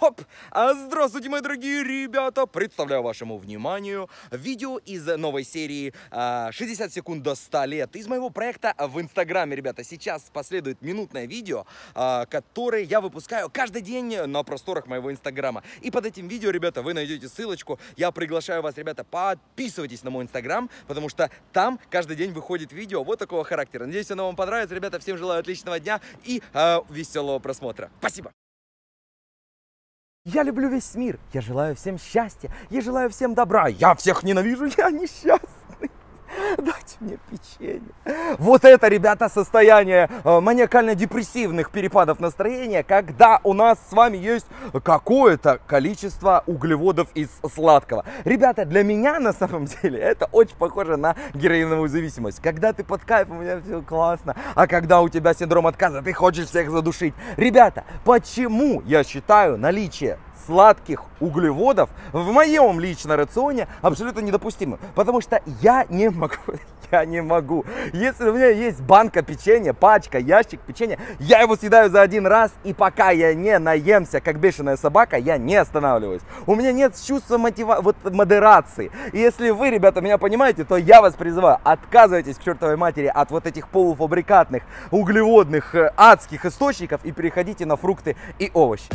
Хоп! А здравствуйте, мои дорогие ребята! Представляю вашему вниманию видео из новой серии 60 а, секунд до 100 лет из моего проекта в Инстаграме, ребята. Сейчас последует минутное видео, а, которое я выпускаю каждый день на просторах моего Инстаграма. И под этим видео, ребята, вы найдете ссылочку. Я приглашаю вас, ребята, подписывайтесь на мой Инстаграм, потому что там каждый день выходит видео вот такого характера. Надеюсь, оно вам понравится, ребята. Всем желаю отличного дня и а, веселого просмотра. Спасибо! Я люблю весь мир, я желаю всем счастья, я желаю всем добра, я всех ненавижу, я несчастный. дайте мне печенье. Вот это, ребята, состояние э, маниакально-депрессивных перепадов настроения, когда у нас с вами есть какое-то количество углеводов из сладкого. Ребята, для меня на самом деле это очень похоже на героиновую зависимость. Когда ты под кайфом, у меня все классно, а когда у тебя синдром отказа, ты хочешь всех задушить. Ребята, почему я считаю наличие сладких углеводов в моем личном рационе абсолютно недопустимы. Потому что я не могу, я не могу. Если у меня есть банка печенья, пачка, ящик печенья, я его съедаю за один раз, и пока я не наемся, как бешеная собака, я не останавливаюсь. У меня нет чувства мотива... вот, модерации. И если вы, ребята, меня понимаете, то я вас призываю, отказывайтесь к чертовой матери от вот этих полуфабрикатных, углеводных, э, адских источников и переходите на фрукты и овощи.